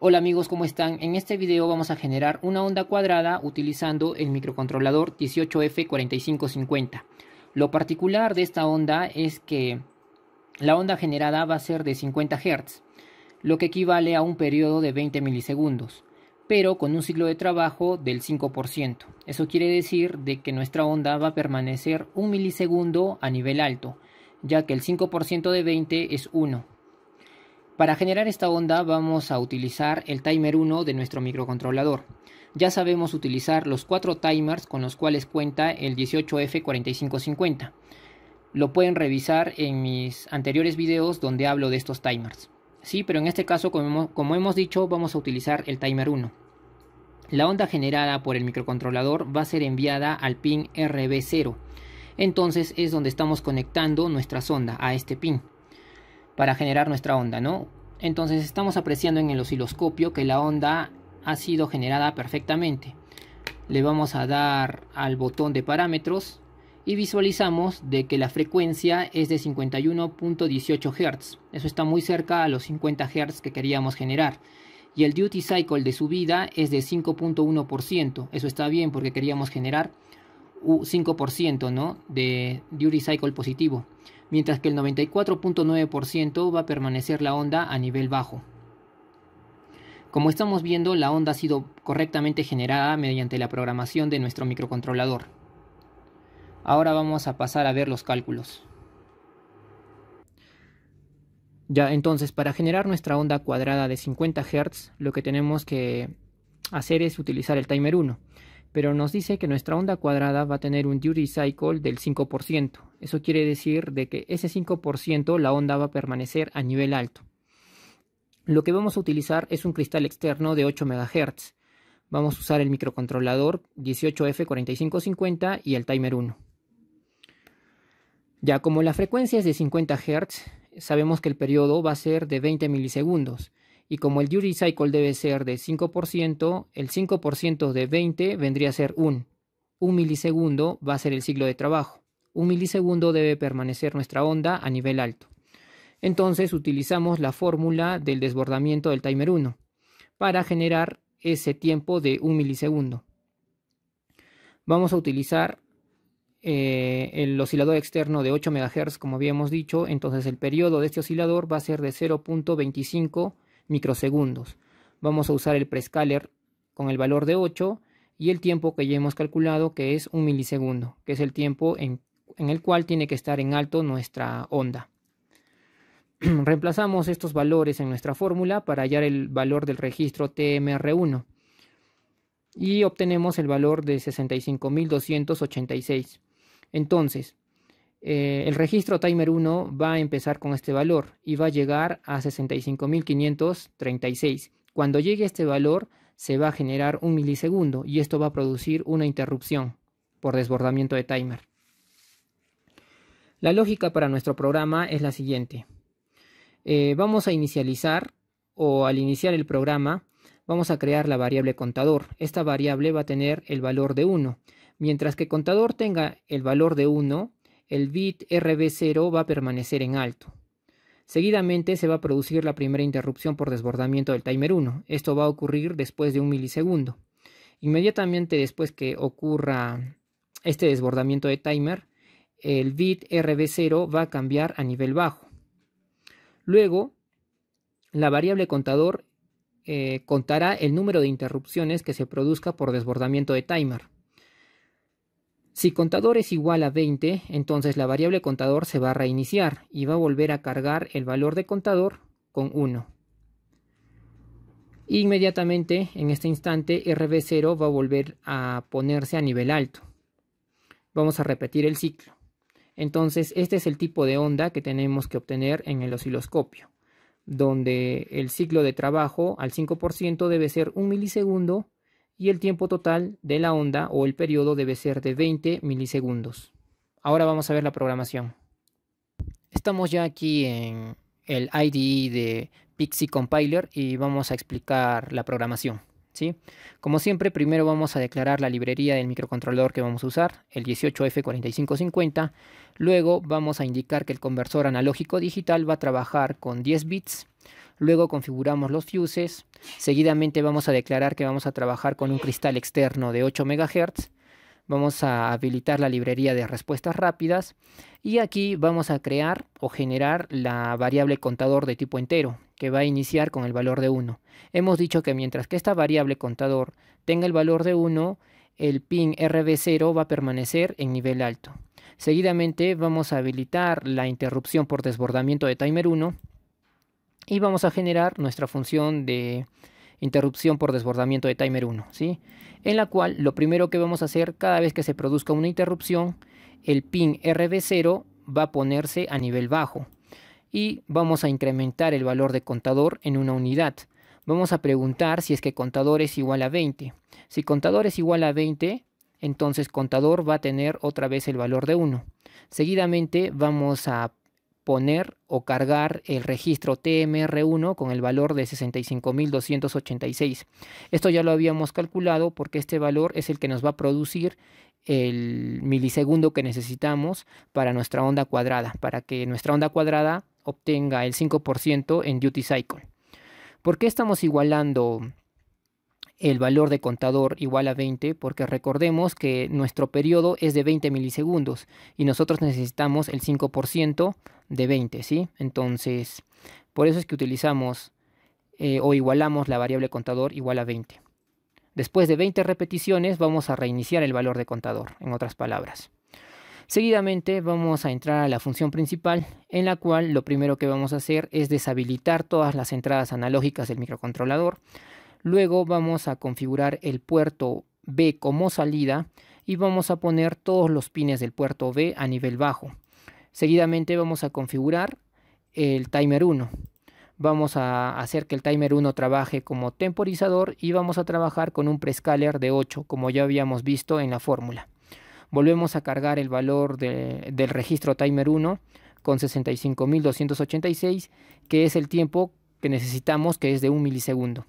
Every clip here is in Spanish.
Hola amigos, ¿cómo están? En este video vamos a generar una onda cuadrada utilizando el microcontrolador 18F4550. Lo particular de esta onda es que la onda generada va a ser de 50 Hz, lo que equivale a un periodo de 20 milisegundos, pero con un ciclo de trabajo del 5%. Eso quiere decir de que nuestra onda va a permanecer un milisegundo a nivel alto, ya que el 5% de 20 es 1. Para generar esta onda vamos a utilizar el timer 1 de nuestro microcontrolador. Ya sabemos utilizar los cuatro timers con los cuales cuenta el 18F4550. Lo pueden revisar en mis anteriores videos donde hablo de estos timers. Sí, pero en este caso como, hemos dicho vamos a utilizar el timer 1. La onda generada por el microcontrolador va a ser enviada al pin RB0. Entonces es donde estamos conectando nuestra sonda a este pin para generar nuestra onda, ¿no? Entonces estamos apreciando en el osciloscopio que la onda ha sido generada perfectamente. Le vamos a dar al botón de parámetros y visualizamos de que la frecuencia es de 51.18 Hz. Eso está muy cerca a los 50 Hz que queríamos generar. Y el duty cycle de subida es de 5.1%. Eso está bien porque queríamos generar 5% ¿no? de duty cycle positivo, mientras que el 94.9% va a permanecer la onda a nivel bajo. Como estamos viendo, la onda ha sido correctamente generada mediante la programación de nuestro microcontrolador. Ahora vamos a pasar a ver los cálculos. Ya, entonces, para generar nuestra onda cuadrada de 50 Hz, lo que tenemos que hacer es utilizar el timer 1 pero nos dice que nuestra onda cuadrada va a tener un duty cycle del 5%. Eso quiere decir de que ese 5% la onda va a permanecer a nivel alto. Lo que vamos a utilizar es un cristal externo de 8 MHz. Vamos a usar el microcontrolador 18F4550 y el timer 1. Ya como la frecuencia es de 50 Hz, sabemos que el periodo va a ser de 20 milisegundos y como el duty cycle debe ser de 5%, el 5% de 20 vendría a ser 1. Un milisegundo va a ser el ciclo de trabajo. Un milisegundo debe permanecer nuestra onda a nivel alto. Entonces utilizamos la fórmula del desbordamiento del timer 1 para generar ese tiempo de 1 milisegundo. Vamos a utilizar eh, el oscilador externo de 8 MHz, como habíamos dicho, entonces el periodo de este oscilador va a ser de 0.25 microsegundos. Vamos a usar el prescaler con el valor de 8 y el tiempo que ya hemos calculado que es un milisegundo, que es el tiempo en, en el cual tiene que estar en alto nuestra onda. Reemplazamos estos valores en nuestra fórmula para hallar el valor del registro TMR1 y obtenemos el valor de 65.286. Entonces, eh, el registro Timer 1 va a empezar con este valor y va a llegar a 65.536. Cuando llegue este valor se va a generar un milisegundo y esto va a producir una interrupción por desbordamiento de timer. La lógica para nuestro programa es la siguiente. Eh, vamos a inicializar o al iniciar el programa vamos a crear la variable contador. Esta variable va a tener el valor de 1. Mientras que contador tenga el valor de 1, el bit RB0 va a permanecer en alto. Seguidamente se va a producir la primera interrupción por desbordamiento del timer 1. Esto va a ocurrir después de un milisegundo. Inmediatamente después que ocurra este desbordamiento de timer, el bit RB0 va a cambiar a nivel bajo. Luego, la variable contador eh, contará el número de interrupciones que se produzca por desbordamiento de timer. Si contador es igual a 20, entonces la variable contador se va a reiniciar y va a volver a cargar el valor de contador con 1. Inmediatamente, en este instante, RB0 va a volver a ponerse a nivel alto. Vamos a repetir el ciclo. Entonces, este es el tipo de onda que tenemos que obtener en el osciloscopio, donde el ciclo de trabajo al 5% debe ser 1 milisegundo y el tiempo total de la onda o el periodo debe ser de 20 milisegundos. Ahora vamos a ver la programación. Estamos ya aquí en el IDE de Pixie Compiler y vamos a explicar la programación. ¿sí? Como siempre, primero vamos a declarar la librería del microcontrolador que vamos a usar, el 18F4550. Luego vamos a indicar que el conversor analógico digital va a trabajar con 10 bits Luego configuramos los fuses. Seguidamente vamos a declarar que vamos a trabajar con un cristal externo de 8 MHz. Vamos a habilitar la librería de respuestas rápidas. Y aquí vamos a crear o generar la variable contador de tipo entero, que va a iniciar con el valor de 1. Hemos dicho que mientras que esta variable contador tenga el valor de 1, el pin RB0 va a permanecer en nivel alto. Seguidamente vamos a habilitar la interrupción por desbordamiento de timer 1 y vamos a generar nuestra función de interrupción por desbordamiento de timer 1, ¿sí? En la cual lo primero que vamos a hacer cada vez que se produzca una interrupción, el pin RB0 va a ponerse a nivel bajo y vamos a incrementar el valor de contador en una unidad. Vamos a preguntar si es que contador es igual a 20. Si contador es igual a 20, entonces contador va a tener otra vez el valor de 1. Seguidamente vamos a poner o cargar el registro TMR1 con el valor de 65.286. Esto ya lo habíamos calculado porque este valor es el que nos va a producir el milisegundo que necesitamos para nuestra onda cuadrada, para que nuestra onda cuadrada obtenga el 5% en duty cycle. ¿Por qué estamos igualando el valor de contador igual a 20 porque recordemos que nuestro periodo es de 20 milisegundos y nosotros necesitamos el 5% de 20, ¿sí? Entonces, por eso es que utilizamos eh, o igualamos la variable contador igual a 20. Después de 20 repeticiones vamos a reiniciar el valor de contador, en otras palabras. Seguidamente vamos a entrar a la función principal, en la cual lo primero que vamos a hacer es deshabilitar todas las entradas analógicas del microcontrolador. Luego vamos a configurar el puerto B como salida y vamos a poner todos los pines del puerto B a nivel bajo. Seguidamente vamos a configurar el timer 1. Vamos a hacer que el timer 1 trabaje como temporizador y vamos a trabajar con un prescaler de 8 como ya habíamos visto en la fórmula. Volvemos a cargar el valor del registro timer 1 con 65.286 que es el tiempo que necesitamos que es de un milisegundo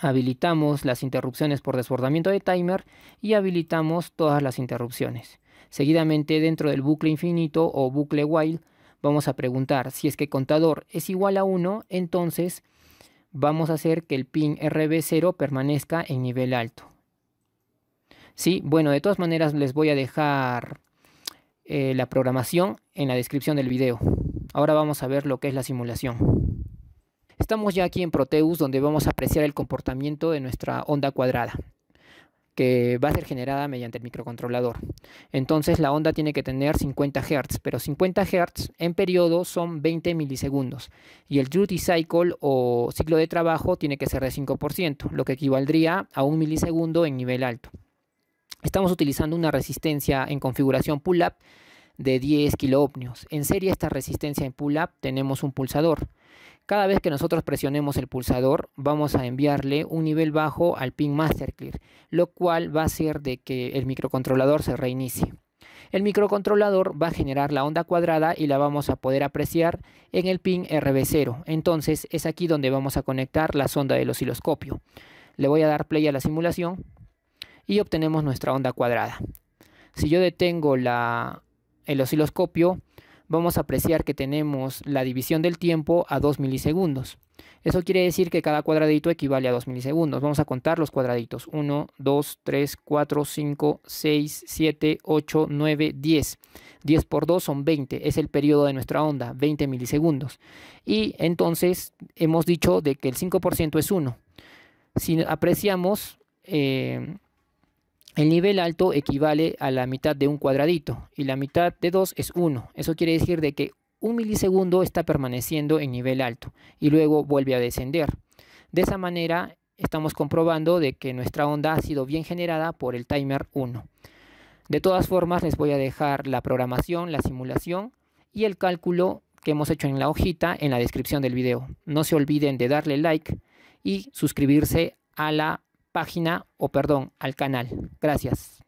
habilitamos las interrupciones por desbordamiento de timer y habilitamos todas las interrupciones. Seguidamente dentro del bucle infinito o bucle while vamos a preguntar si es que contador es igual a 1, entonces vamos a hacer que el pin RB0 permanezca en nivel alto. Sí, bueno, de todas maneras les voy a dejar eh, la programación en la descripción del video. Ahora vamos a ver lo que es la simulación. Estamos ya aquí en Proteus donde vamos a apreciar el comportamiento de nuestra onda cuadrada que va a ser generada mediante el microcontrolador. Entonces la onda tiene que tener 50 Hz, pero 50 Hz en periodo son 20 milisegundos y el duty cycle o ciclo de trabajo tiene que ser de 5%, lo que equivaldría a un milisegundo en nivel alto. Estamos utilizando una resistencia en configuración pull-up de 10 kiloohmios. En serie esta resistencia en pull-up tenemos un pulsador. Cada vez que nosotros presionemos el pulsador, vamos a enviarle un nivel bajo al pin master clear, lo cual va a hacer de que el microcontrolador se reinicie. El microcontrolador va a generar la onda cuadrada y la vamos a poder apreciar en el pin RB0. Entonces es aquí donde vamos a conectar la sonda del osciloscopio. Le voy a dar play a la simulación y obtenemos nuestra onda cuadrada. Si yo detengo el osciloscopio, vamos a apreciar que tenemos la división del tiempo a 2 milisegundos. Eso quiere decir que cada cuadradito equivale a 2 milisegundos. Vamos a contar los cuadraditos. 1, 2, 3, 4, 5, 6, 7, 8, 9, 10. 10 por 2 son 20. Es el periodo de nuestra onda, 20 milisegundos. Y entonces hemos dicho de que el 5% es 1. Si apreciamos... Eh, el nivel alto equivale a la mitad de un cuadradito y la mitad de 2 es 1. Eso quiere decir de que un milisegundo está permaneciendo en nivel alto y luego vuelve a descender. De esa manera estamos comprobando de que nuestra onda ha sido bien generada por el timer 1. De todas formas les voy a dejar la programación, la simulación y el cálculo que hemos hecho en la hojita en la descripción del video. No se olviden de darle like y suscribirse a la página o perdón, al canal. Gracias.